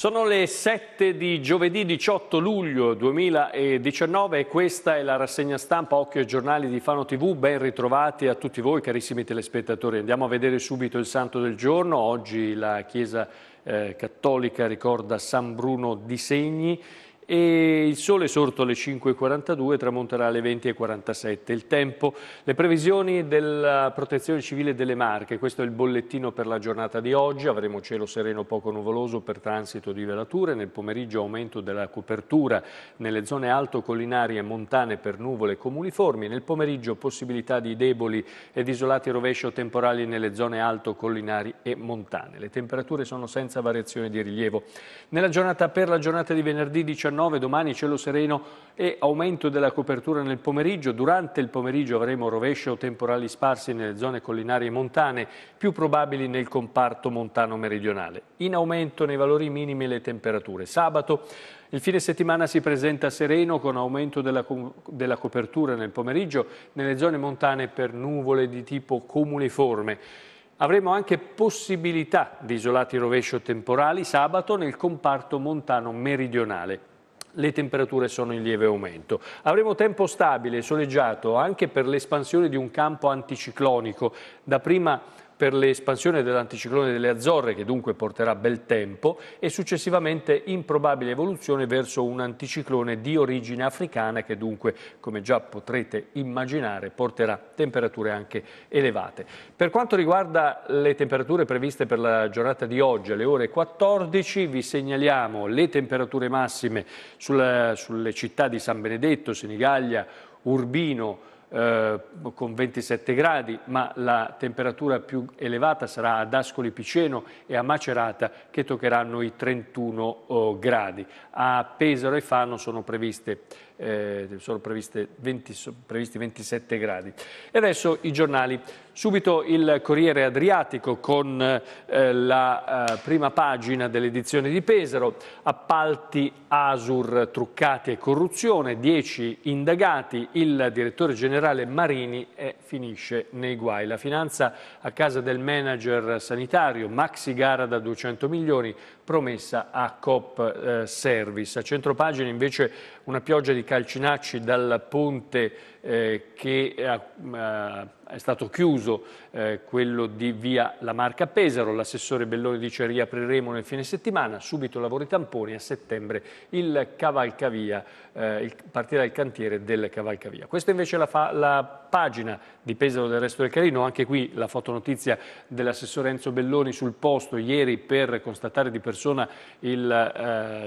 Sono le 7 di giovedì 18 luglio 2019 e questa è la rassegna stampa Occhio e Giornali di Fano TV. Ben ritrovati a tutti voi carissimi telespettatori. Andiamo a vedere subito il santo del giorno. Oggi la Chiesa eh, Cattolica ricorda San Bruno di Segni e il sole sorto alle 5.42 tramonterà alle 20.47. Il tempo, le previsioni della protezione civile delle Marche, questo è il bollettino per la giornata di oggi, avremo cielo sereno poco nuvoloso per transito di velature, nel pomeriggio aumento della copertura nelle zone alto collinari e montane per nuvole comuniformi, nel pomeriggio possibilità di deboli ed isolati rovescio temporali nelle zone alto collinari e montane. Le temperature sono senza variazione di rilievo. Nella giornata per la giornata di venerdì 19 19, domani cielo sereno e aumento della copertura nel pomeriggio. Durante il pomeriggio avremo rovescio o temporali sparsi nelle zone collinari e montane, più probabili nel comparto montano meridionale. In aumento nei valori minimi le temperature. Sabato il fine settimana si presenta sereno con aumento della, della, copertura nel pomeriggio nelle zone montane per nuvole di tipo cumuliforme. Avremo anche possibilità di isolati rovescio temporali sabato nel comparto montano meridionale le temperature sono in lieve aumento. Avremo tempo stabile e soleggiato anche per l'espansione di un campo anticiclonico, da prima per l'espansione dell'anticiclone delle Azzorre, che dunque porterà bel tempo, e successivamente improbabile evoluzione verso un anticiclone di origine africana, che dunque, come già potrete immaginare, porterà temperature anche elevate. Per quanto riguarda le temperature previste per la giornata di oggi, alle ore 14, vi segnaliamo le temperature massime sulla, sulle città di San Benedetto, Senigallia, Urbino, eh, con 27 gradi, ma la temperatura più elevata sarà ad Ascoli Piceno e a Macerata che toccheranno i 31 eh, gradi. A Pesaro e Fano sono previste eh, sono previsti 27 gradi. E adesso i giornali. Subito il Corriere Adriatico con eh, la eh, prima pagina dell'edizione di Pesaro, appalti Asur truccati e corruzione, 10 indagati, il direttore generale Marini e eh, finisce nei guai. La finanza a casa del manager sanitario, maxi gara da 200 milioni, promessa a COP eh, Service. A centro pagina invece una pioggia di calcinacci dal ponte eh, che eh, è stato chiuso, eh, quello di via La Marca Pesaro, l'assessore Belloni dice riapriremo nel fine settimana, subito lavori tamponi, a settembre il cavalcavia, partirà il cantiere del cavalcavia. Questa invece è la, la pagina di Pesaro del resto del Carino, anche qui la fotonotizia dell'assessore Enzo Belloni sul posto ieri per constatare di persona il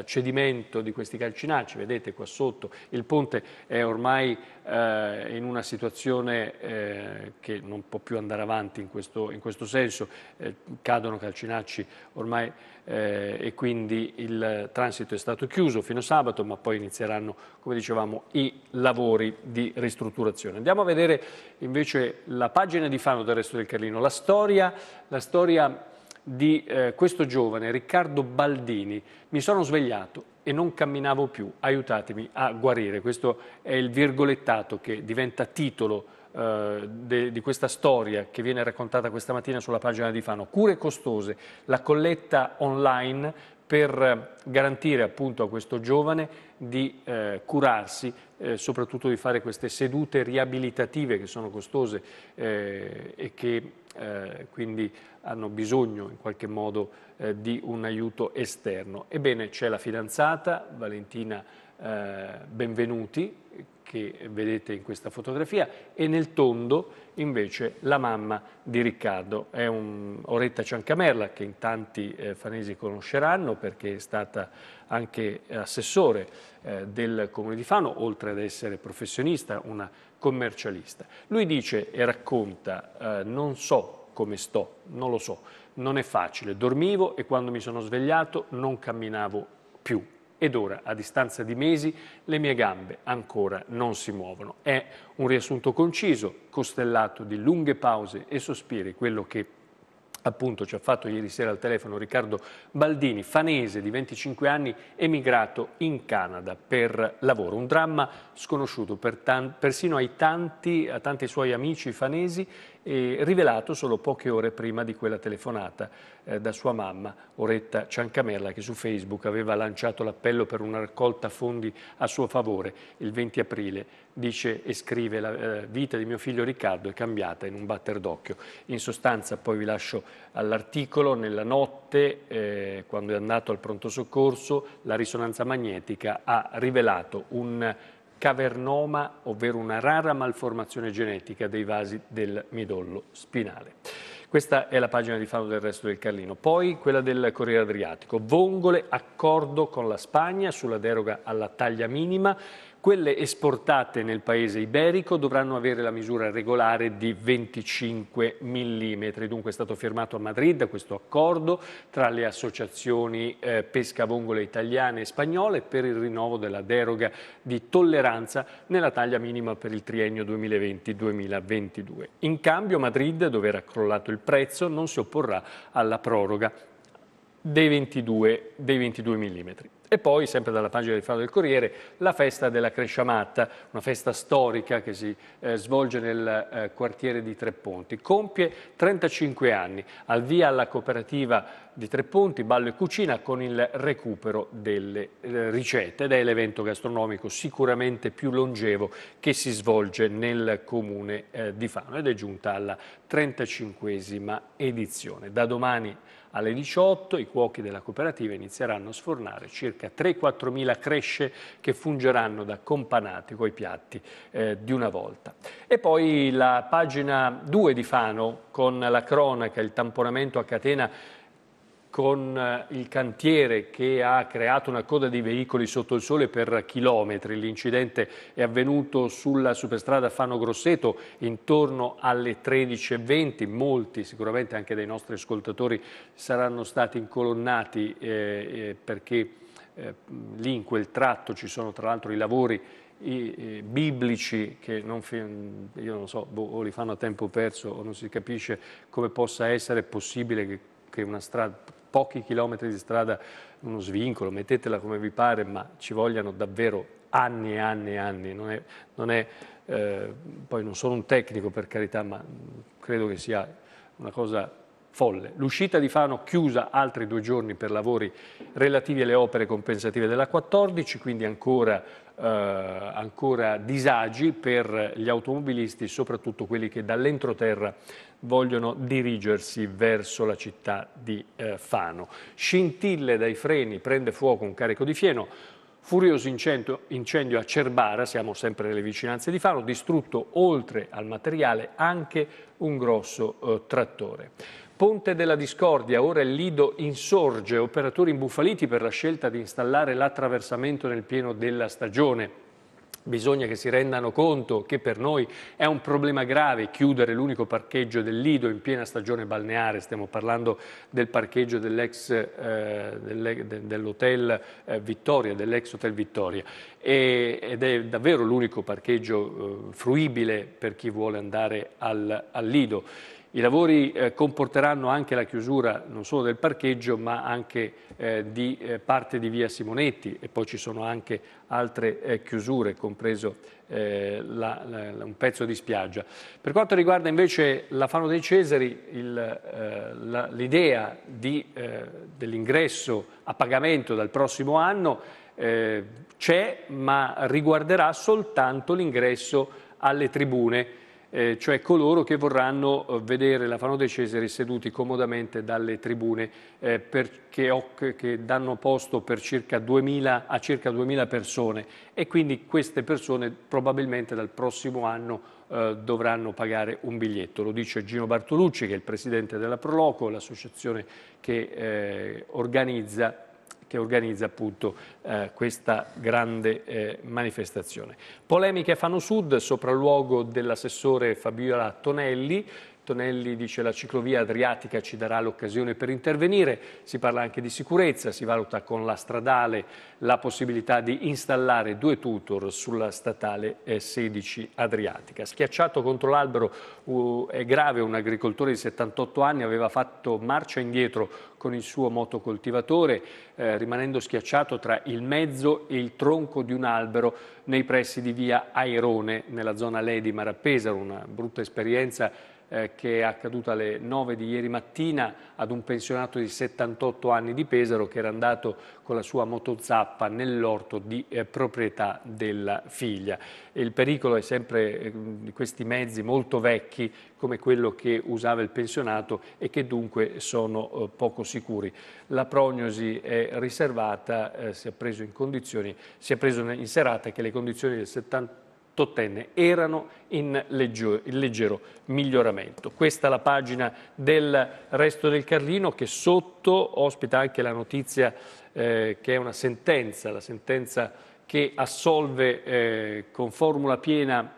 eh, cedimento di questi calcinacci, vedete qua sotto il ponte è ormai... Eh, eh, in una situazione eh, che non può più andare avanti in questo, in questo senso, eh, cadono calcinacci ormai eh, e quindi il transito è stato chiuso fino a sabato, ma poi inizieranno, come dicevamo, i lavori di ristrutturazione. Andiamo a vedere invece la pagina di Fano del resto del Carlino, la storia, la storia di eh, questo giovane Riccardo Baldini. Mi sono svegliato e non camminavo più, aiutatemi a guarire. Questo è il virgolettato che diventa titolo eh, de, di questa storia che viene raccontata questa mattina sulla pagina di Fano. Cure costose, la colletta online per eh, garantire appunto a questo giovane di eh, curarsi, eh, soprattutto di fare queste sedute riabilitative che sono costose eh, e che eh, quindi hanno bisogno in qualche modo eh, di un aiuto esterno. Ebbene c'è la fidanzata Valentina Benvenuti che vedete in questa fotografia e nel tondo invece la mamma di Riccardo. È un Oretta Ciancamerla che in tanti eh, fanesi conosceranno perché è stata anche assessore eh, del Comune di Fano, oltre ad essere professionista, una commercialista. Lui dice e racconta, eh, non so come sto, non lo so, non è facile, dormivo e quando mi sono svegliato non camminavo più ed ora, a distanza di mesi, le mie gambe ancora non si muovono. È un riassunto conciso, costellato di lunghe pause e sospiri, quello che appunto ci ha fatto ieri sera al telefono Riccardo Baldini, fanese di 25 anni, emigrato in Canada per lavoro. Un dramma sconosciuto per persino ai tanti, a tanti suoi amici fanesi e rivelato solo poche ore prima di quella telefonata eh, da sua mamma, Oretta Ciancamerla, che su Facebook aveva lanciato l'appello per una raccolta fondi a suo favore il 20 aprile. Dice e scrive la eh, vita di mio figlio Riccardo è cambiata in un batter d'occhio. In sostanza poi vi lascio all'articolo, nella notte, eh, quando è andato al pronto soccorso, la risonanza magnetica ha rivelato un cavernoma, ovvero una rara malformazione genetica dei vasi del midollo spinale. Questa è la pagina di Fano del Resto del Carlino. Poi quella del Corriere Adriatico. Vongole, accordo con la Spagna sulla deroga alla taglia minima. Quelle esportate nel paese iberico dovranno avere la misura regolare di 25 mm. Dunque è stato firmato a Madrid questo accordo tra le associazioni eh, pescavongole italiane e spagnole per il rinnovo della deroga di tolleranza nella taglia minima per il triennio 2020-2022. In cambio Madrid, dove era crollato il prezzo, non si opporrà alla proroga dei 22, dei 22 mm. E poi, sempre dalla pagina di Fano del Corriere, la festa della Cresciamatta, una festa storica che si eh, svolge nel eh, quartiere di Tre Ponti. Compie 35 anni, al via alla cooperativa di Tre Ponti, ballo e cucina con il recupero delle eh, ricette ed è l'evento gastronomico sicuramente più longevo che si svolge nel comune eh, di Fano ed è giunta alla 35esima edizione. Da domani alle 18 i cuochi della cooperativa inizieranno a sfornare circa 3-4 mila cresce che fungeranno da companate con i piatti eh, di una volta. E poi la pagina 2 di Fano con la cronaca, il tamponamento a catena con eh, il cantiere che ha creato una coda di veicoli sotto il sole per chilometri. L'incidente è avvenuto sulla superstrada Fano Grosseto intorno alle 13.20. Molti, sicuramente anche dei nostri ascoltatori, saranno stati incolonnati eh, eh, perché eh, lì in quel tratto ci sono tra l'altro i lavori i, eh, biblici che non, io non so, boh, o li fanno a tempo perso o non si capisce come possa essere possibile che che una strada, pochi chilometri di strada, uno svincolo, mettetela come vi pare, ma ci vogliano davvero anni e anni e anni. Non è, non è, eh, poi non sono un tecnico per carità, ma credo che sia una cosa folle. L'uscita di Fano chiusa altri due giorni per lavori relativi alle opere compensative della 14, quindi ancora eh, ancora disagi per gli automobilisti, soprattutto quelli che dall'entroterra vogliono dirigersi verso la città di eh, Fano. Scintille dai freni, prende fuoco un carico di fieno, Furioso incendio, incendio, a Cerbara, siamo sempre nelle vicinanze di Fano, distrutto oltre al materiale anche un grosso eh, trattore. Ponte della Discordia, ora il Lido insorge, operatori imbufaliti per la scelta di installare l'attraversamento nel pieno della stagione. Bisogna che si rendano conto che per noi è un problema grave chiudere l'unico parcheggio del Lido in piena stagione balneare, stiamo parlando del parcheggio dell'ex, eh, dell'hotel eh, Vittoria, dell'ex Hotel Vittoria e, ed è davvero l'unico parcheggio eh, fruibile per chi vuole andare al, al Lido. I lavori eh, comporteranno anche la chiusura non solo del parcheggio ma anche eh, di eh, parte di via Simonetti e poi ci sono anche altre eh, chiusure, compreso eh, la, la, un pezzo di spiaggia. Per quanto riguarda invece la Fano dei Cesari, eh, l'idea dell'ingresso a pagamento dal prossimo anno c'è ma riguarderà soltanto l'ingresso alle tribune eh, cioè coloro che vorranno eh, vedere la Fano dei Cesari seduti comodamente dalle tribune eh, perché, che danno posto per circa 2000, a circa 2.000 persone e quindi queste persone probabilmente dal prossimo anno eh, dovranno pagare un biglietto. Lo dice Gino Bartolucci che è il presidente della Proloco, l'associazione che eh, organizza che organizza appunto eh, questa grande eh, manifestazione. Polemiche a Fano Sud, sopralluogo dell'assessore Fabiola Tonelli, Tonelli dice che la ciclovia adriatica ci darà l'occasione per intervenire, si parla anche di sicurezza, si valuta con la stradale la possibilità di installare due tutor sulla statale 16 adriatica. Schiacciato contro l'albero uh, è grave, un agricoltore di 78 anni aveva fatto marcia indietro con il suo motocoltivatore eh, rimanendo schiacciato tra il mezzo e il tronco di un albero nei pressi di via Airone nella zona Ledi Marappesaro, una brutta esperienza eh, che è accaduta alle 9 di ieri mattina ad un pensionato di 78 anni di Pesaro che era andato con la sua motozappa nell'orto di eh, proprietà della figlia. E il pericolo è sempre eh, di questi mezzi molto vecchi come quello che usava il pensionato e che dunque sono eh, poco sicuri. La prognosi è riservata, eh, si è preso in condizioni, si è preso in serata che le condizioni del 78 tottenne erano in leggero, in leggero, miglioramento. Questa è la pagina del resto del Carlino che sotto ospita anche la notizia eh, che è una sentenza, la sentenza che assolve eh, con formula piena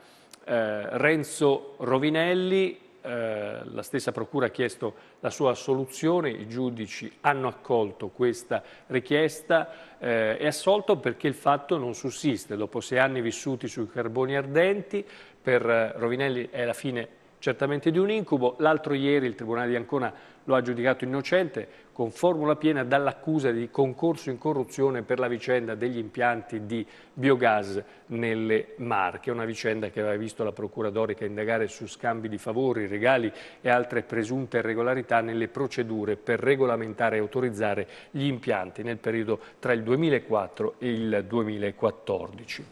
eh, Renzo Rovinelli eh, la stessa Procura ha chiesto la sua assoluzione, i giudici hanno accolto questa richiesta, eh, è assolto perché il fatto non sussiste. Dopo sei anni vissuti sui carboni ardenti, per eh, Rovinelli è la fine certamente di un incubo. L'altro ieri il Tribunale di Ancona lo ha giudicato innocente, con formula piena dall'accusa di concorso in corruzione per la vicenda degli impianti di biogas nelle Marche, una vicenda che aveva visto la Procura d'Orica indagare su scambi di favori, regali e altre presunte irregolarità nelle procedure per regolamentare e autorizzare gli impianti nel periodo tra il 2004 e il 2014.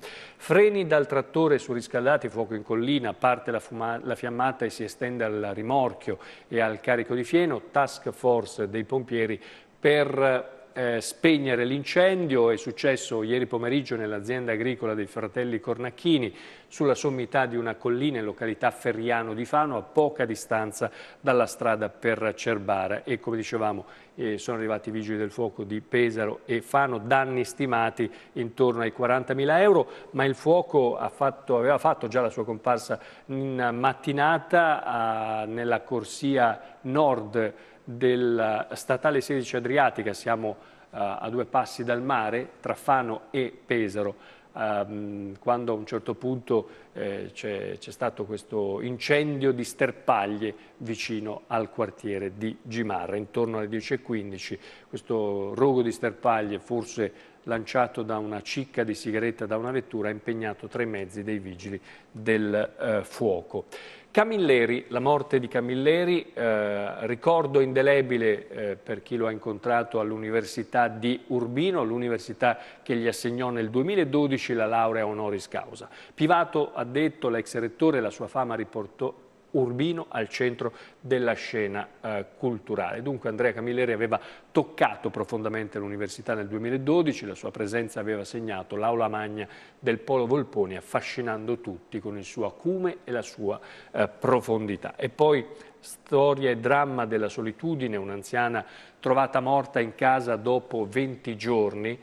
Freni dal trattore surriscaldati, fuoco in collina, parte la, la, fiammata e si estende al rimorchio e al carico di fieno, task force dei pompieri per eh, spegnere l'incendio è successo ieri pomeriggio nell'azienda agricola dei fratelli Cornacchini sulla sommità di una collina in località Ferriano di Fano a poca distanza dalla strada per Cerbara e come dicevamo eh, sono arrivati i vigili del fuoco di Pesaro e Fano danni stimati intorno ai 40.000 euro ma il fuoco fatto, aveva fatto già la sua comparsa in mattinata a, nella corsia nord della statale 16 Adriatica, siamo eh, a due passi dal mare, tra Fano e Pesaro ehm, quando a un certo punto eh, c'è stato questo incendio di sterpaglie vicino al quartiere di Gimarra, intorno alle 10.15. Questo rogo di sterpaglie, forse lanciato da una cicca di sigaretta da una vettura ha impegnato tre mezzi dei vigili del eh, fuoco. Camilleri, la morte di Camilleri, eh, ricordo indelebile eh, per chi lo ha incontrato all'Università di Urbino, l'università che gli assegnò nel 2012 la laurea honoris causa. Pivato ha detto, l'ex rettore, la sua fama riportò, Urbino al centro della scena eh, culturale. Dunque Andrea Camilleri aveva toccato profondamente l'università nel 2012, la sua presenza aveva segnato l'aula magna del Polo Volponi affascinando tutti con il suo acume e la sua eh, profondità. E poi storia e dramma della solitudine, un'anziana trovata morta in casa dopo 20 giorni,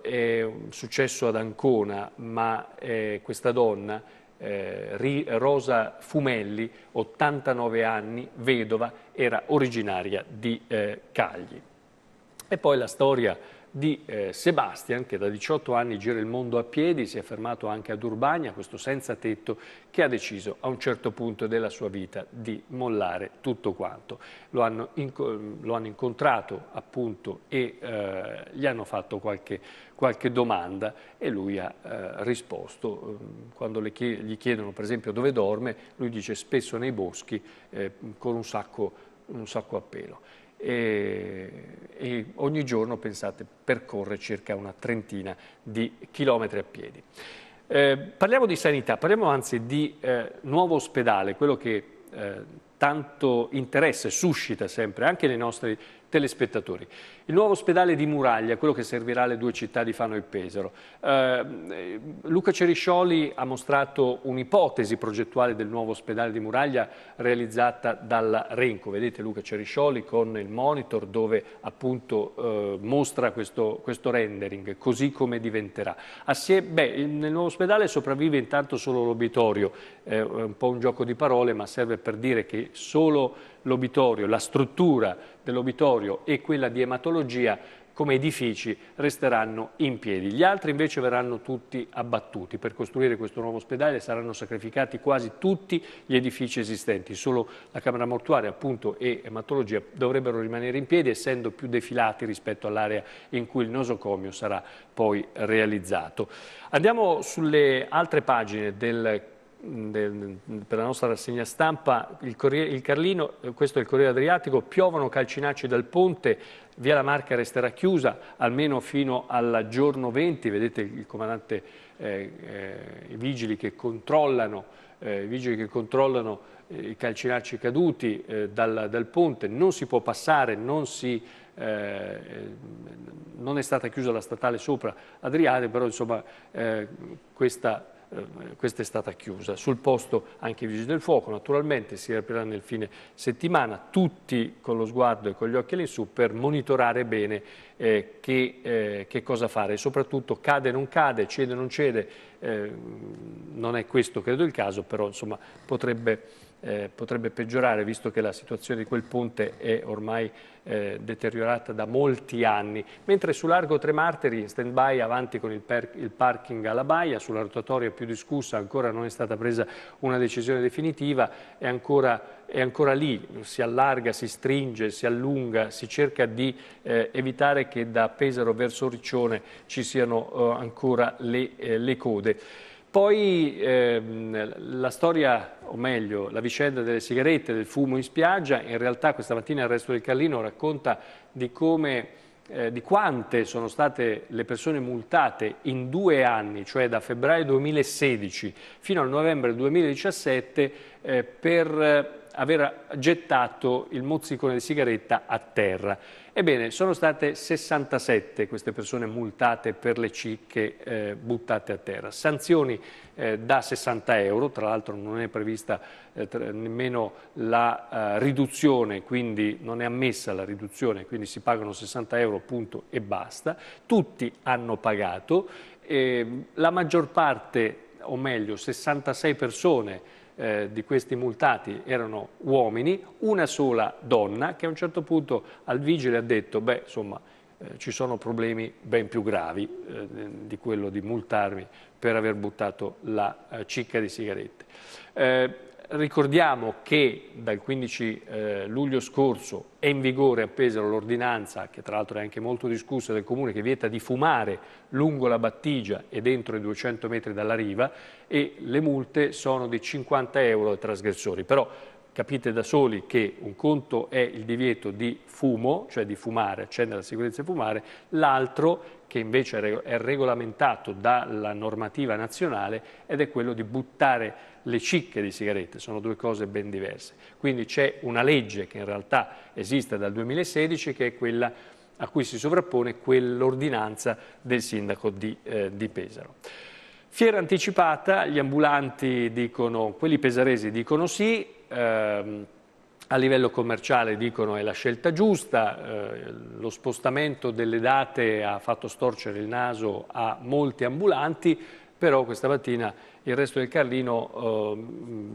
è successo ad Ancona, ma eh, questa donna, eh, Rosa Fumelli, 89 anni, vedova, era originaria di eh, Cagli. E poi la storia di eh, Sebastian che da 18 anni gira il mondo a piedi, si è fermato anche ad Urbania, questo senza tetto che ha deciso a un certo punto della sua vita di mollare tutto quanto. Lo hanno, inco lo hanno incontrato appunto e eh, gli hanno fatto qualche, qualche, domanda e lui ha eh, risposto. Ehm, quando chie gli chiedono per esempio dove dorme, lui dice spesso nei boschi eh, con un sacco, un sacco a pelo e, e ogni giorno, pensate, percorre circa una trentina di chilometri a piedi. Eh, parliamo di sanità, parliamo anzi di eh, nuovo ospedale, quello che eh, tanto interesse suscita sempre anche nei nostri telespettatori. Il nuovo ospedale di Muraglia, quello che servirà alle due città di Fano e Pesaro. Eh, Luca Ceriscioli ha mostrato un'ipotesi progettuale del nuovo ospedale di Muraglia realizzata dalla Renco. Vedete Luca Ceriscioli con il monitor dove appunto eh, mostra questo, questo, rendering, così come diventerà. Assie, ah, beh, nel nuovo ospedale sopravvive intanto solo l'obitorio, eh, un po' un gioco di parole ma serve per dire che solo l'obitorio, la struttura dell'obitorio e quella di ematologia come edifici resteranno in piedi. Gli altri invece verranno tutti abbattuti. Per costruire questo nuovo ospedale saranno sacrificati quasi tutti gli edifici esistenti. Solo la Camera Mortuaria appunto, e ematologia dovrebbero rimanere in piedi essendo più defilati rispetto all'area in cui il nosocomio sarà poi realizzato. Andiamo sulle altre pagine del del, per la nostra rassegna stampa, il, Corriere, il Carlino, questo è il Corriere Adriatico, piovono calcinacci dal ponte, via la Marca resterà chiusa almeno fino al giorno 20, vedete il comandante, eh, eh, i vigili che controllano, eh, i vigili che controllano eh, i calcinacci caduti eh, dal, dal, ponte, non si può passare, non, si, eh, non è stata chiusa la statale sopra Adriate, però insomma questa eh, questa è stata chiusa. Sul posto anche i vigili del fuoco, naturalmente, si riaprirà nel fine settimana, tutti con lo sguardo e con gli occhi lì su per monitorare bene eh, che, eh, che, cosa fare. E soprattutto cade o non cade, cede o non cede, eh, non è questo credo il caso, però insomma, potrebbe eh, potrebbe peggiorare visto che la situazione di quel ponte è ormai eh, deteriorata da molti anni, mentre su largo Tre Marteri in stand by avanti con il, il parking alla Baia, sulla rotatoria più discussa ancora non è stata presa una decisione definitiva, è ancora è ancora lì, si allarga, si stringe, si allunga, si cerca di eh, evitare che da Pesaro verso Riccione ci siano eh, ancora le, eh, le code. Poi ehm, la storia, o meglio, la vicenda delle sigarette, del fumo in spiaggia, in realtà questa mattina il resto del Carlino racconta di come eh, di quante sono state le persone multate in due anni, cioè da febbraio 2016 fino al novembre 2017, eh, per eh, aver gettato il mozzicone di sigaretta a terra. Ebbene, sono state 67 queste persone multate per le cicche eh, buttate a terra. Sanzioni eh, da 60 euro, tra l'altro non è prevista eh, tra, nemmeno la eh, riduzione, quindi non è ammessa la riduzione, quindi si pagano 60 euro punto e basta. Tutti hanno pagato, ehm, la maggior parte, o meglio 66 persone, eh, di questi multati erano uomini, una sola donna che a un certo punto al vigile ha detto, beh insomma eh, ci sono problemi ben più gravi eh, di quello di multarmi per aver buttato la eh, cicca di sigarette. Eh, Ricordiamo che dal 15 eh, luglio scorso è in vigore a Pesaro l'ordinanza, che tra l'altro è anche molto discussa, del Comune che vieta di fumare lungo la battigia e dentro i 200 metri dalla riva e le multe sono di 50 euro ai trasgressori. Però capite da soli che un conto è il divieto di fumo, cioè di fumare, accendere la sicurezza e fumare, l'altro che invece è regolamentato dalla normativa nazionale ed è quello di buttare le cicche di sigarette, sono due cose ben diverse. Quindi c'è una legge che in realtà esiste dal 2016 che è quella a cui si sovrappone quell'ordinanza del sindaco di, eh, di Pesaro. Fiera anticipata, gli ambulanti dicono, quelli pesaresi dicono sì, ehm, a livello commerciale dicono è la scelta giusta, eh, lo spostamento delle date ha fatto storcere il naso a molti ambulanti, però questa mattina il resto del Carlino eh,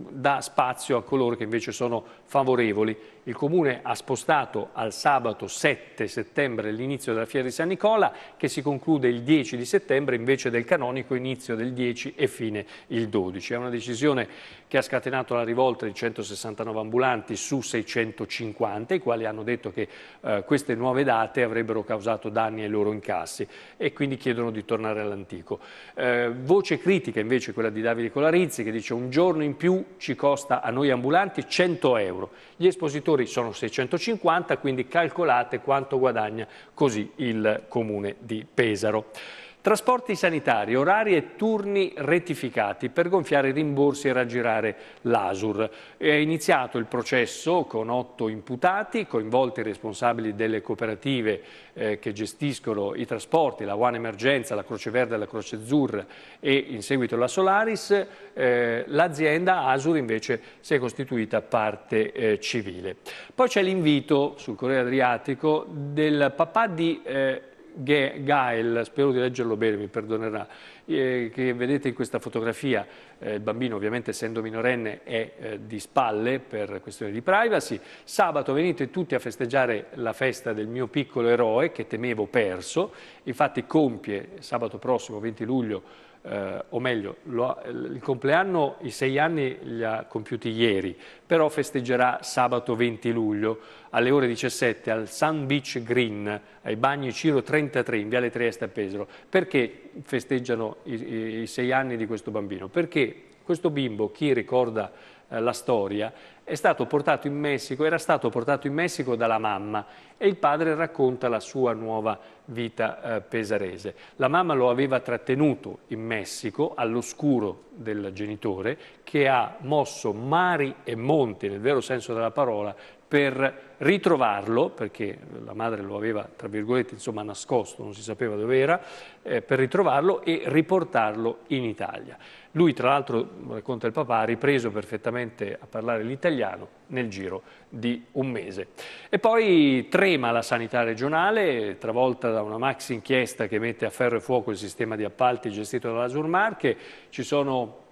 dà spazio a coloro che invece sono favorevoli il Comune ha spostato al sabato 7 settembre l'inizio della Fiera di San Nicola che si conclude il 10 di settembre invece del canonico inizio del 10 e fine il 12. È una decisione che ha scatenato la rivolta di 169 ambulanti su 650 i quali hanno detto che eh, queste nuove date avrebbero causato danni ai loro incassi e quindi chiedono di tornare all'antico. Eh, voce critica invece quella di Davide Colarizzi che dice un giorno in più ci costa a noi ambulanti 100 euro. Gli espositori lavoratori sono 650, quindi calcolate quanto guadagna così il comune di Pesaro. Trasporti sanitari, orari e turni rettificati per gonfiare i rimborsi e raggirare l'ASUR. È iniziato il processo con otto imputati, coinvolti i responsabili delle cooperative eh, che gestiscono i trasporti, la One Emergenza, la Croce Verde, la Croce Azzurra e in seguito la Solaris. Eh, L'azienda ASUR invece si è costituita parte eh, civile. Poi c'è l'invito sul Corriere Adriatico del papà di... Eh, Gael, spero di leggerlo bene, mi perdonerà, eh, che vedete in questa fotografia, eh, il bambino ovviamente essendo minorenne è eh, di spalle per questione di privacy, sabato venite tutti a festeggiare la festa del mio piccolo eroe che temevo perso, infatti compie sabato prossimo 20 luglio eh, o meglio, lo, il compleanno, i sei anni li ha compiuti ieri, però festeggerà sabato 20 luglio alle ore 17 al Sun Beach Green, ai bagni Ciro 33 in Viale Trieste a Pesaro. Perché festeggiano i, i sei anni di questo bambino? Perché questo bimbo, chi ricorda eh, la storia, è stato portato in Messico, era stato portato in Messico dalla mamma e il padre racconta la sua nuova vita eh, pesarese. La mamma lo aveva trattenuto in Messico all'oscuro del genitore che ha mosso mari e monti nel vero senso della parola per ritrovarlo, perché la madre lo aveva, tra virgolette, insomma, nascosto, non si sapeva dove era, eh, per ritrovarlo e riportarlo in Italia. Lui, tra l'altro, racconta il papà, ha ripreso perfettamente a parlare l'italiano italiano nel giro di un mese. E poi trema la sanità regionale, travolta da una maxi inchiesta che mette a ferro e fuoco il sistema di appalti gestito dalla Surmarche, ci sono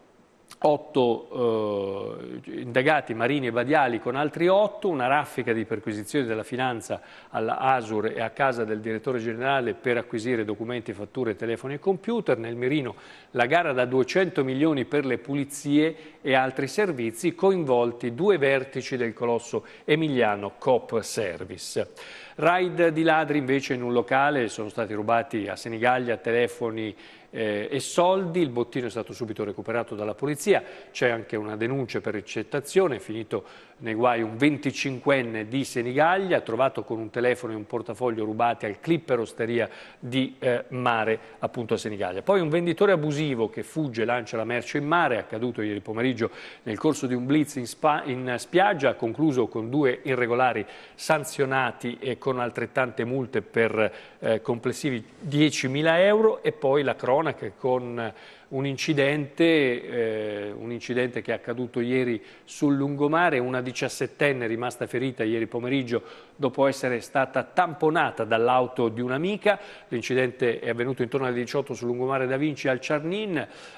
otto eh, indagati marini e badiali con altri otto, una raffica di perquisizioni della finanza alla Asur e a casa del direttore generale per acquisire documenti, fatture, telefoni e computer, nel mirino la gara da 200 milioni per le pulizie e altri servizi, coinvolti due vertici del colosso emiliano Cop Service. Raid di ladri invece in un locale, sono stati rubati a Senigallia telefoni eh, e soldi, il bottino è stato subito recuperato dalla polizia, c'è anche una denuncia per ricettazione, è finito nei guai un 25enne di Senigallia, trovato con un telefono e un portafoglio rubati al Clipper Osteria di eh, Mare, appunto a Senigallia. Poi un venditore abusivo che fugge e lancia la merce in mare, accaduto ieri pomeriggio nel corso di un blitz in, spa, in spiaggia, concluso con due irregolari sanzionati e con altrettante multe per eh, complessivi 10.000 euro e poi la cronaca con... Eh, un incidente, eh, un incidente che è accaduto ieri sul lungomare, una diciassettenne rimasta ferita ieri pomeriggio dopo essere stata tamponata dall'auto di un'amica. L'incidente è avvenuto intorno alle 18 sul lungomare da Vinci al Charnin,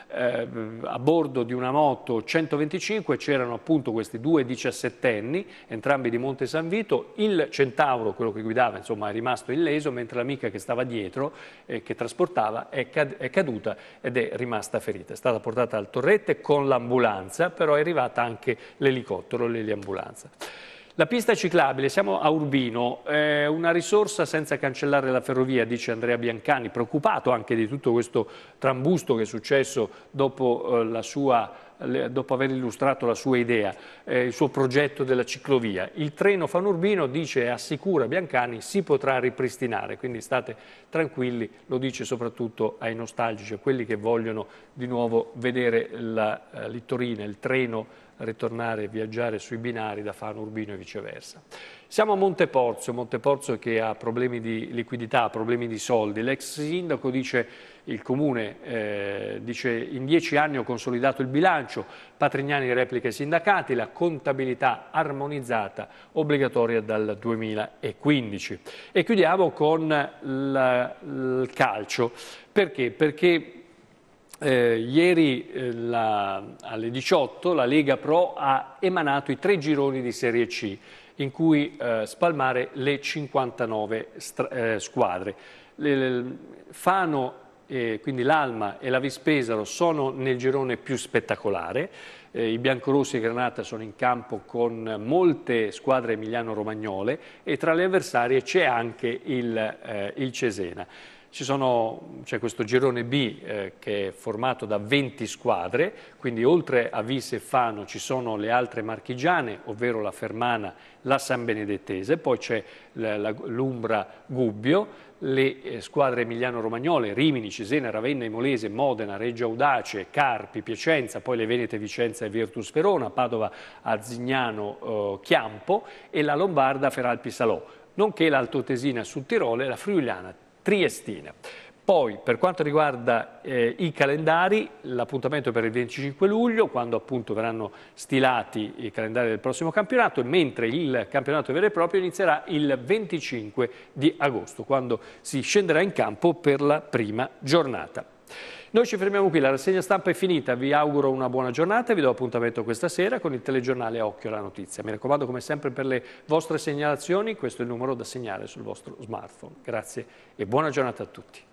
eh, a bordo di una moto 125 c'erano appunto questi due diciassettenni, entrambi di Monte San Vito, il Centauro, quello che guidava, insomma, è rimasto illeso, mentre l'amica che stava dietro, eh, che trasportava, è, cad è caduta ed è rimasta ferita. È stata portata al Torrette con l'ambulanza, però è arrivata anche l'elicottero, l'eliambulanza. La pista ciclabile, siamo a Urbino, è una risorsa senza cancellare la ferrovia, dice Andrea Biancani, preoccupato anche di tutto questo trambusto che è successo dopo, eh, sua, dopo aver illustrato la sua idea, eh, il suo progetto della ciclovia. Il treno Fanurbino, dice e assicura Biancani, si potrà ripristinare, quindi state tranquilli, lo dice soprattutto ai nostalgici, a quelli che vogliono di nuovo vedere la eh, Littorina, il treno ritornare e viaggiare sui binari da Fano Urbino e viceversa. Siamo a Monteporzio, Monteporzio che ha problemi di liquidità, problemi di soldi. L'ex sindaco dice, il comune eh, dice in dieci anni ho consolidato il bilancio, Patrignani replica i sindacati, la contabilità armonizzata obbligatoria dal 2015. E chiudiamo con la, il calcio. Perché? Perché eh, ieri eh, la, alle 18 la Lega Pro ha emanato i tre gironi di Serie C in cui eh, spalmare le 59 eh, squadre. Le, le, Fano, quindi l'Alma e la Vispesaro sono nel girone più spettacolare, eh, i biancorossi e Granata sono in campo con molte squadre emiliano-romagnole e tra le avversarie c'è anche il, eh, il Cesena sono, c'è questo girone B eh, che è formato da 20 squadre, quindi oltre a Vise e Fano ci sono le altre marchigiane, ovvero la Fermana, la San Benedettese, poi c'è l'Umbra Gubbio, le eh, squadre emiliano-romagnole, Rimini, Cesena, Ravenna, Imolese, Modena, Reggio Audace, Carpi, Piacenza, poi le Venete, Vicenza e Virtus Verona, Padova, Arzignano, eh, Chiampo e la Lombarda, Feralpi-Salò, nonché l'Altotesina sul Tirolo e la Friuliana triestina. Poi per quanto riguarda eh, i calendari, l'appuntamento per il 25 luglio, quando appunto verranno stilati i calendari del prossimo campionato, mentre il campionato vero e proprio inizierà il 25 di agosto, quando si scenderà in campo per la prima giornata. Noi ci fermiamo qui, la rassegna stampa è finita, vi auguro una buona giornata e vi do appuntamento questa sera con il telegiornale Occhio alla Notizia. Mi raccomando come sempre per le vostre segnalazioni, questo è il numero da segnare sul vostro smartphone. Grazie e buona giornata a tutti.